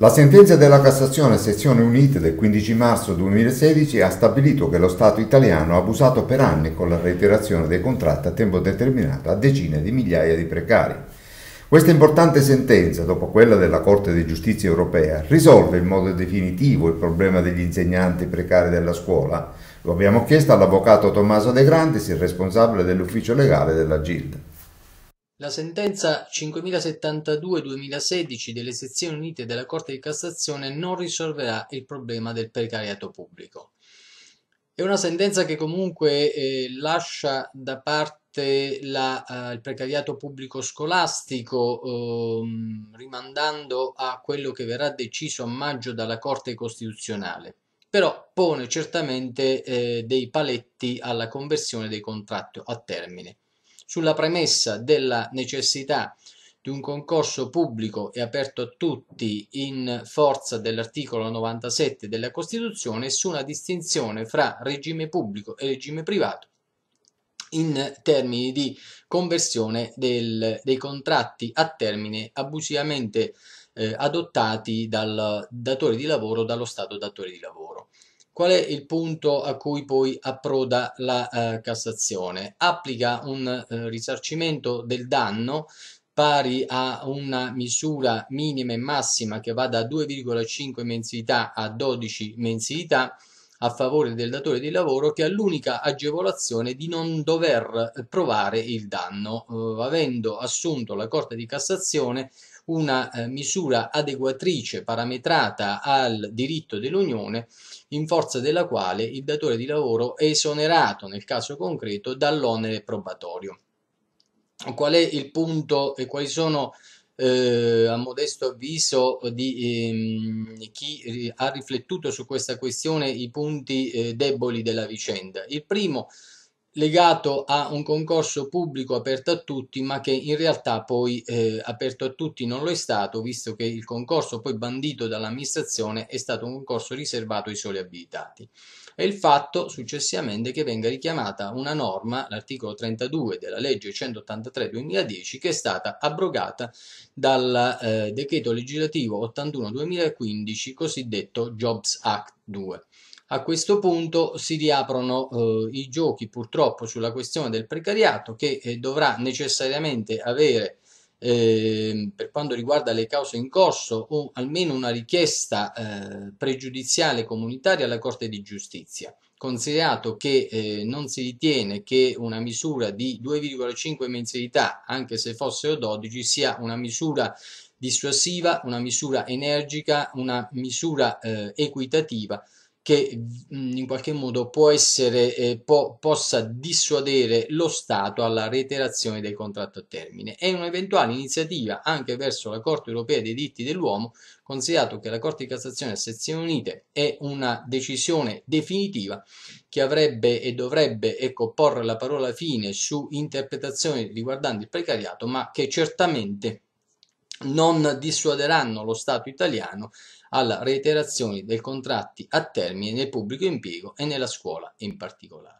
La sentenza della Cassazione Sezione Unite del 15 marzo 2016 ha stabilito che lo Stato italiano ha abusato per anni con la reiterazione dei contratti a tempo determinato a decine di migliaia di precari. Questa importante sentenza, dopo quella della Corte di Giustizia europea, risolve in modo definitivo il problema degli insegnanti precari della scuola. Lo abbiamo chiesto all'avvocato Tommaso De Grandis, il responsabile dell'ufficio legale della GILD. La sentenza 5072-2016 delle sezioni unite della Corte di Cassazione non risolverà il problema del precariato pubblico. È una sentenza che comunque eh, lascia da parte la, eh, il precariato pubblico scolastico, eh, rimandando a quello che verrà deciso a maggio dalla Corte Costituzionale, però pone certamente eh, dei paletti alla conversione dei contratti a termine sulla premessa della necessità di un concorso pubblico e aperto a tutti in forza dell'articolo 97 della Costituzione e su una distinzione fra regime pubblico e regime privato in termini di conversione del, dei contratti a termine abusivamente eh, adottati dal datore di lavoro dallo Stato datore di lavoro. Qual è il punto a cui poi approda la eh, Cassazione? Applica un eh, risarcimento del danno pari a una misura minima e massima che va da 2,5 mensilità a 12 mensilità a favore del datore di lavoro che ha l'unica agevolazione di non dover provare il danno, eh, avendo assunto la Corte di Cassazione una eh, misura adeguatrice parametrata al diritto dell'Unione in forza della quale il datore di lavoro è esonerato nel caso concreto dall'onere probatorio. Qual è il punto e quali sono eh, a modesto avviso di eh, chi ha riflettuto su questa questione i punti eh, deboli della vicenda. Il primo legato a un concorso pubblico aperto a tutti, ma che in realtà poi eh, aperto a tutti non lo è stato, visto che il concorso poi bandito dall'amministrazione è stato un concorso riservato ai soli abilitati. E il fatto successivamente che venga richiamata una norma, l'articolo 32 della legge 183-2010, che è stata abrogata dal eh, decreto legislativo 81-2015, cosiddetto Jobs Act 2. A questo punto si riaprono eh, i giochi purtroppo sulla questione del precariato che eh, dovrà necessariamente avere eh, per quanto riguarda le cause in corso o almeno una richiesta eh, pregiudiziale comunitaria alla Corte di Giustizia considerato che eh, non si ritiene che una misura di 2,5 mensilità anche se fossero 12 sia una misura dissuasiva, una misura energica, una misura eh, equitativa che mhmm, in qualche modo può essere, eh, po possa dissuadere lo Stato alla reiterazione del contratto a termine e un'eventuale iniziativa anche verso la Corte europea dei diritti dell'uomo, considerato che la Corte di Cassazione a sezioni unite è una decisione definitiva che avrebbe e dovrebbe ecco, porre la parola fine su interpretazioni riguardanti il precariato, ma che certamente non dissuaderanno lo Stato italiano alla reiterazione dei contratti a termine nel pubblico impiego e nella scuola in particolare.